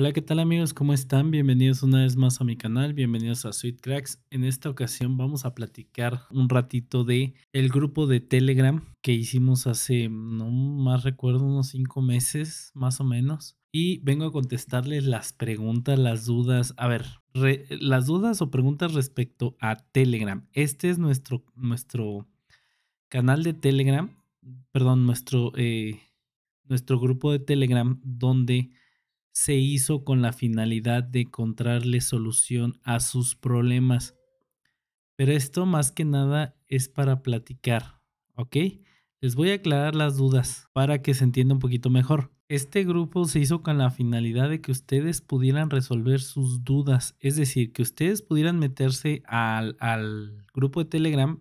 Hola, ¿qué tal amigos? ¿Cómo están? Bienvenidos una vez más a mi canal, bienvenidos a Sweet Cracks. En esta ocasión vamos a platicar un ratito de el grupo de Telegram que hicimos hace, no más recuerdo, unos cinco meses más o menos. Y vengo a contestarles las preguntas, las dudas. A ver, las dudas o preguntas respecto a Telegram. Este es nuestro, nuestro canal de Telegram, perdón, nuestro, eh, nuestro grupo de Telegram donde se hizo con la finalidad de encontrarle solución a sus problemas. Pero esto más que nada es para platicar, ¿ok? Les voy a aclarar las dudas para que se entienda un poquito mejor. Este grupo se hizo con la finalidad de que ustedes pudieran resolver sus dudas, es decir, que ustedes pudieran meterse al, al grupo de Telegram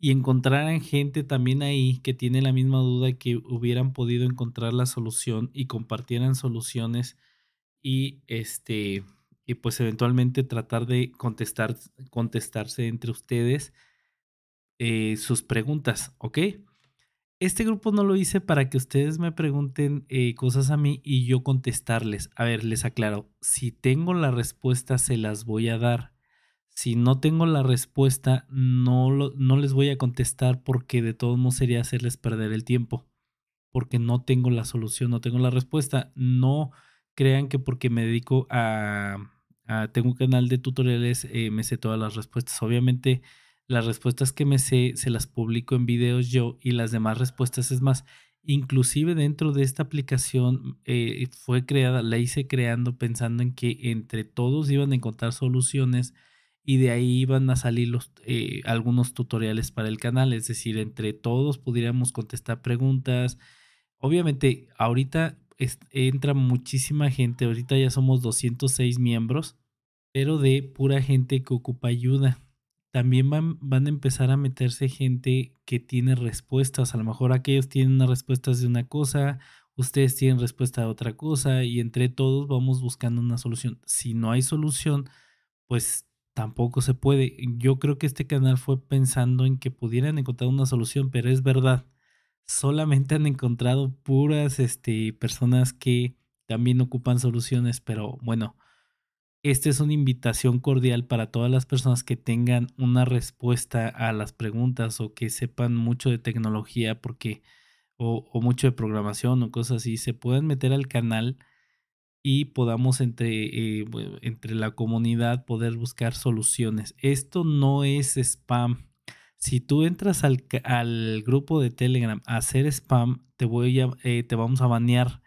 y encontraran gente también ahí que tiene la misma duda que hubieran podido encontrar la solución y compartieran soluciones y este y pues eventualmente tratar de contestar contestarse entre ustedes eh, sus preguntas, ¿ok? Este grupo no lo hice para que ustedes me pregunten eh, cosas a mí y yo contestarles. A ver, les aclaro, si tengo la respuesta se las voy a dar si no tengo la respuesta, no, no les voy a contestar porque de todos modos sería hacerles perder el tiempo, porque no tengo la solución, no tengo la respuesta. No crean que porque me dedico a, tengo un canal de tutoriales, eh, me sé todas las respuestas. Obviamente las respuestas que me sé se las publico en videos yo y las demás respuestas es más. Inclusive dentro de esta aplicación eh, fue creada, la hice creando pensando en que entre todos iban a encontrar soluciones y de ahí van a salir eh, algunos tutoriales para el canal, es decir, entre todos pudiéramos contestar preguntas. Obviamente, ahorita entra muchísima gente, ahorita ya somos 206 miembros, pero de pura gente que ocupa ayuda. También van, a empezar a meterse gente que tiene respuestas, a lo mejor aquellos tienen respuestas de una cosa, ustedes tienen respuesta de otra cosa y entre todos vamos buscando una solución. Si no hay solución, pues tampoco se puede. Yo creo que este canal fue pensando en que pudieran encontrar una solución, pero es verdad. Solamente han encontrado puras este, personas que también ocupan soluciones, pero bueno, esta es una invitación cordial para todas las personas que tengan una respuesta a las preguntas o que sepan mucho de tecnología porque o, o mucho de programación o cosas así, se pueden meter al canal y podamos entre, eh, entre la comunidad poder buscar soluciones. Esto no es spam. Si tú entras al, grupo de Telegram a hacer spam, te, voy a, eh, te vamos a banear.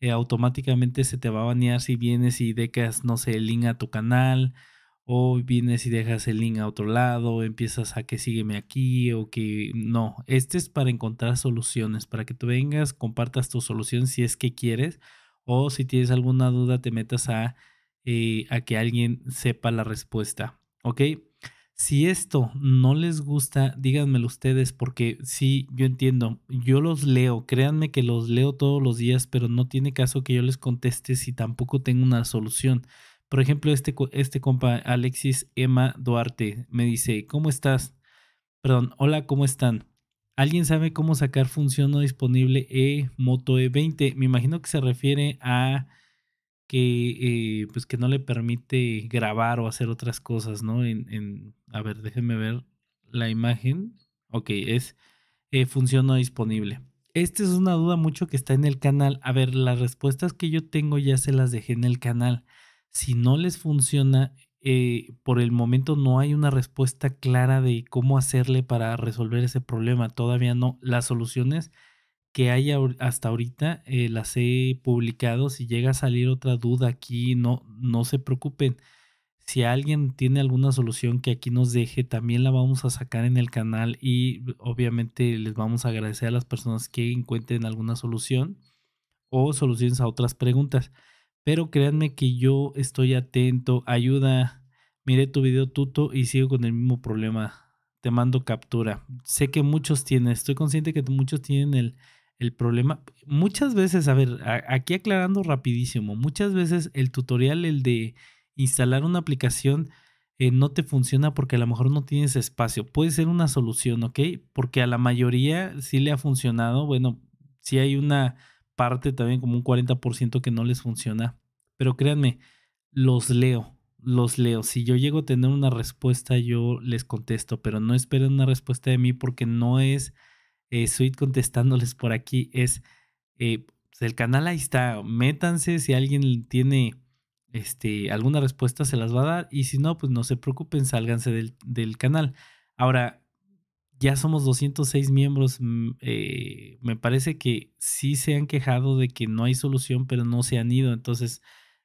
Eh, automáticamente se te va a banear si vienes y dejas, no sé, el link a tu canal, o vienes y dejas el link a otro lado, empiezas a que sígueme aquí o que no. Este es para encontrar soluciones, para que tú vengas, compartas tu solución si es que quieres o si tienes alguna duda te metas a, eh, a que alguien sepa la respuesta, ¿ok? Si esto no les gusta, díganmelo ustedes porque sí, yo entiendo, yo los leo, créanme que los leo todos los días, pero no tiene caso que yo les conteste si tampoco tengo una solución. Por ejemplo, este, este compa Alexis Emma Duarte me dice, ¿cómo estás? Perdón, hola, ¿cómo están? ¿Alguien sabe cómo sacar función no disponible E Moto E20? Me imagino que se refiere a que, eh, pues que no le permite grabar o hacer otras cosas, ¿no? En, a ver, déjenme ver la imagen. Ok, es eh, función no disponible. Esta es una duda mucho que está en el canal. A ver, las respuestas que yo tengo ya se las dejé en el canal. Si no les funciona eh, por el momento no hay una respuesta clara de cómo hacerle para resolver ese problema. Todavía no. Las soluciones que hay hasta ahorita eh, las he publicado. Si llega a salir otra duda aquí, no, no se preocupen. Si alguien tiene alguna solución que aquí nos deje, también la vamos a sacar en el canal y obviamente les vamos a agradecer a las personas que encuentren alguna solución o soluciones a otras preguntas. Pero créanme que yo estoy atento. Ayuda, miré tu video tuto y sigo con el mismo problema. Te mando captura. Sé que muchos tienen, estoy consciente que muchos tienen el, problema. Muchas veces, a ver, aquí aclarando rapidísimo, muchas veces el tutorial, el de instalar una aplicación, eh, no te funciona porque a lo mejor no tienes espacio. Puede ser una solución, ¿ok? Porque a la mayoría sí le ha funcionado. Bueno, si hay una parte también como un 40% que no les funciona. Pero créanme, los leo, los leo. Si yo llego a tener una respuesta, yo les contesto, pero no esperen una respuesta de mí porque no es eh, contestándoles por aquí, es eh, pues, el canal ahí está, métanse si alguien tiene este, alguna respuesta se las va a dar y si no, pues no se preocupen, sálganse del, del canal. Ahora, ya somos 206 miembros. Mm, eh, me parece que sí se han quejado de que no hay solución, pero no se han ido. Entonces,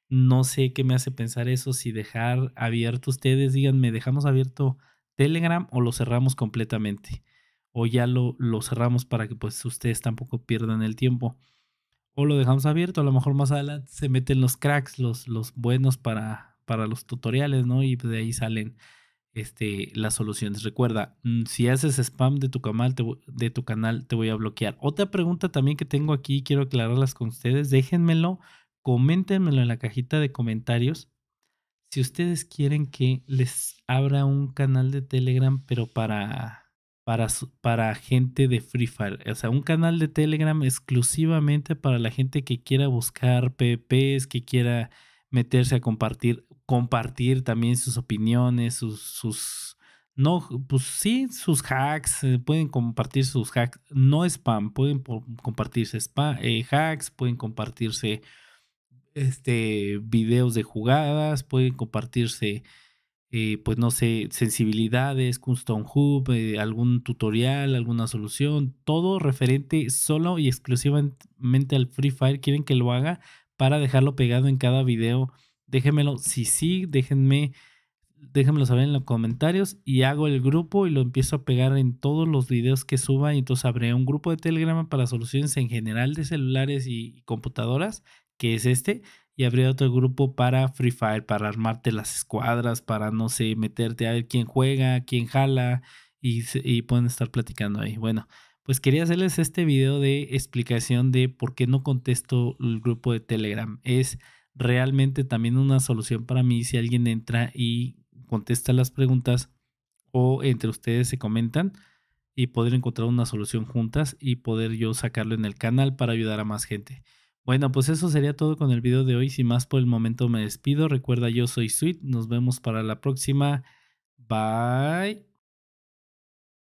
no sé qué me hace pensar eso, si dejar abierto ustedes, díganme, ¿dejamos abierto Telegram o lo cerramos completamente? O ya lo, lo cerramos para que pues ustedes tampoco pierdan el tiempo. O lo dejamos abierto, a lo mejor más adelante se meten los cracks, los, los buenos para, para los tutoriales, ¿no? Y de ahí salen. Este, las soluciones. Recuerda, mm, si haces spam de tu, canal, te, de tu canal, te voy a bloquear. Otra pregunta también que tengo aquí, quiero aclararlas con ustedes. Déjenmelo, coméntenmelo en la cajita de comentarios. Si ustedes quieren que les abra un canal de Telegram, pero para, para, para gente de Free Fire. O sea, un canal de Telegram exclusivamente para la gente que quiera buscar PPs, que quiera meterse a compartir compartir también sus opiniones, sus, sus, no, pues sí, sus hacks, eh, pueden compartir sus hacks, no spam, pueden compartirse spam, eh, hacks, pueden compartirse este, videos de jugadas, pueden compartirse, eh, pues no sé, sensibilidades, custom hub, algún tutorial, alguna solución, todo referente solo y exclusivamente al Free Fire, quieren que lo haga para dejarlo pegado en cada video déjenmelo, si sí, déjenme, déjenmelo saber en los comentarios y hago el grupo y lo empiezo a pegar en todos los videos que suban y entonces abriré un grupo de Telegram para soluciones en general de celulares y computadoras, que es este, y abriré otro grupo para Free Fire, para armarte las escuadras, para no sé, meterte a ver quién juega, quién jala y, y pueden estar platicando ahí. Bueno, pues quería hacerles este video de explicación de por qué no contesto el grupo de Telegram. Es realmente también una solución para mí si alguien entra y contesta las preguntas o entre ustedes se comentan y poder encontrar una solución juntas y poder yo sacarlo en el canal para ayudar a más gente. Bueno, pues eso sería todo con el video de hoy. Sin más por el momento me despido. Recuerda, yo soy Sweet. Nos vemos para la próxima. Bye.